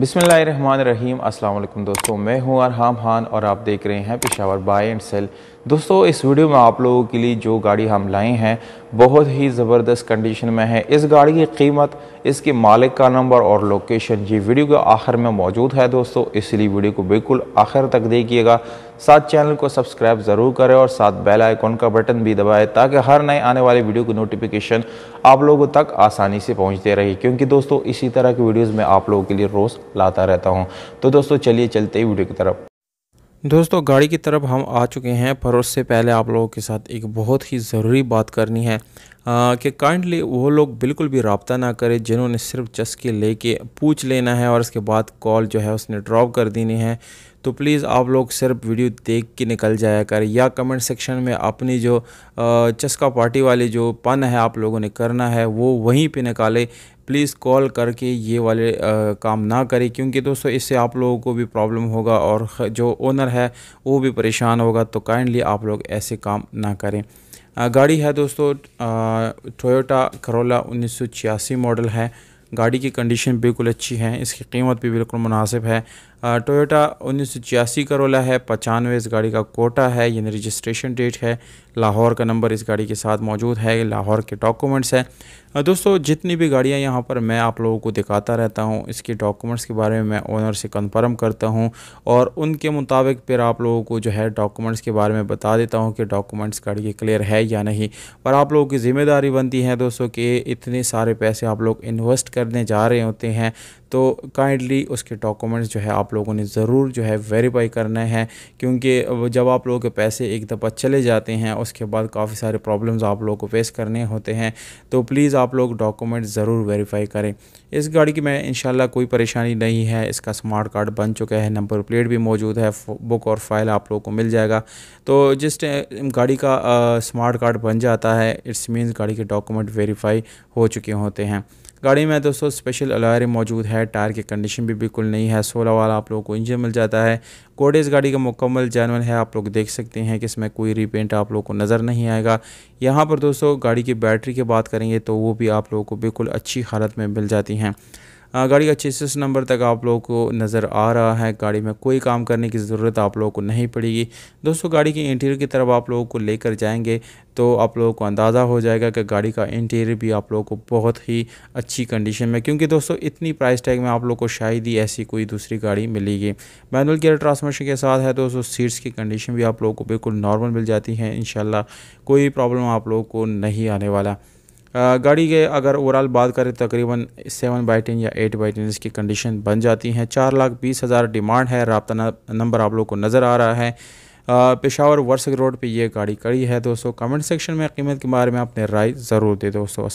बिसमीम अल्लाम दोस्तों मैं हूं अरहाम खान और आप देख रहे हैं पेशावर बाय एंड सेल दोस्तों इस वीडियो में आप लोगों के लिए जो गाड़ी हम लाए हैं बहुत ही ज़बरदस्त कंडीशन में है इस गाड़ी की कीमत इसके मालिक का नंबर और लोकेशन ये वीडियो के आखिर में मौजूद है दोस्तों इसलिए वीडियो को बिल्कुल आखिर तक देखिएगा साथ चैनल को सब्सक्राइब ज़रूर करें और साथ बेल आइकॉन का बटन भी दबाएँ ताकि हर नए आने वाले वीडियो की नोटिफिकेशन आप लोगों तक आसानी से पहुँचते रहे क्योंकि दोस्तों इसी तरह की वीडियोज़ में आप लोगों के लिए रोज़ लाता रहता हूँ तो दोस्तों चलिए चलते ही वीडियो की तरफ दोस्तों गाड़ी की तरफ हम आ चुके हैं पर उससे पहले आप लोगों के साथ एक बहुत ही ज़रूरी बात करनी है कि काइंडली वो लोग बिल्कुल भी रबता ना करें जिन्होंने सिर्फ चस्के लेके पूछ लेना है और उसके बाद कॉल जो है उसने ड्रॉप कर देनी है तो प्लीज़ आप लोग सिर्फ वीडियो देख के निकल जाया करें या कमेंट सेक्शन में अपनी जो चस्का पार्टी वाली जो पन है आप लोगों ने करना है वो वहीं पे निकाले प्लीज़ कॉल करके ये वाले आ, काम ना करें क्योंकि दोस्तों इससे आप लोगों को भी प्रॉब्लम होगा और जो ओनर है वो भी परेशान होगा तो काइंडली आप लोग ऐसे काम ना करें गाड़ी है दोस्तों टोयोटा करोला उन्नीस मॉडल है गाड़ी की कंडीशन बिल्कुल अच्छी है इसकी कीमत भी बिल्कुल मुनासिब है टोयोटा उन्नीस सौ छियासी करोला है पचानवे इस गाड़ी का कोटा है यानी रजिस्ट्रेशन डेट है लाहौर का नंबर इस गाड़ी के साथ मौजूद है लाहौर के डॉक्यूमेंट्स हैं दोस्तों जितनी भी गाड़ियां यहां पर मैं आप लोगों को दिखाता रहता हूं इसके डॉक्यूमेंट्स के बारे में मैं ओनर से कंफर्म करता हूं और उनके मुताबिक फिर आप लोगों को जो है डॉक्यूमेंट्स के बारे में बता देता हूँ कि डॉक्यूमेंट्स गाड़ी के क्लियर है या नहीं पर आप लोगों की ज़िम्मेदारी बनती है दोस्तों कि इतने सारे पैसे आप लोग इन्वेस्ट करने जा रहे होते हैं तो काइंडली उसके डॉक्यूमेंट्स जो है आप लोगों ने ज़रूर जो है वेरीफाई करना है क्योंकि जब आप लोगों के पैसे एक दफ़ा चले जाते हैं उसके बाद काफ़ी सारे प्रॉब्लम्स आप लोगों को फेस करने होते हैं तो प्लीज़ आप लोग डॉक्यूमेंट ज़रूर वेरीफाई करें इस गाड़ी की मैं इन कोई परेशानी नहीं है इसका स्मार्ट कार्ड बन चुका है नंबर प्लेट भी मौजूद है बुक और फाइल आप लोगों को मिल जाएगा तो जिस गाड़ी का स्मार्ट कार्ड बन जाता है इट्स मीन्स गाड़ी के डॉक्यूमेंट वेरीफाई हो चुके होते हैं गाड़ी में दोस्तों स्पेशल अलायर मौजूद है टायर की कंडीशन भी बिल्कुल नहीं है सोलह वाला आप लोगों को इंजन मिल जाता है गोडेज गाड़ी का मुकम्मल जैनवन है आप लोग देख सकते हैं कि इसमें कोई रिपेंट आप लोग को नज़र नहीं आएगा यहाँ पर दोस्तों गाड़ी की बैटरी की बात करेंगे तो वो भी आप लोगों को बिल्कुल अच्छी हालत में मिल जाती हैं हाँ, गाड़ी का चेसिस नंबर तक आप लोगों को नज़र आ रहा है गाड़ी में कोई काम करने की ज़रूरत आप लोगों को नहीं पड़ेगी दोस्तों गाड़ी के इंटीरियर की तरफ आप लोगों को लेकर जाएंगे तो आप लोगों को अंदाज़ा हो जाएगा कि गाड़ी का इंटीरियर भी आप लोगों को बहुत ही अच्छी कंडीशन में क्योंकि दोस्तों इतनी प्राइस टैग में आप लोग को शायद ही ऐसी कोई दूसरी गाड़ी मिलेगी मैनुअल गियर ट्रांसमिशन के साथ है दोस्तों सीट्स की कंडीशन भी आप लोगों को बिल्कुल नॉर्मल मिल जाती है इन कोई प्रॉब्लम आप लोगों को नहीं आने वाला गाड़ी के अगर ओवरऑल बात करें तकरीबन सेवन बाई टेन या एट बाई टेन इसकी कंडीशन बन जाती हैं चार लाख बीस हज़ार डिमांड है रबता नंबर आप लोग को नज़र आ रहा है पेशावर वर्सक रोड पे ये गाड़ी खड़ी है दोस्तों कमेंट सेक्शन में कीमत के बारे में अपने राय ज़रूर दे दोस्तों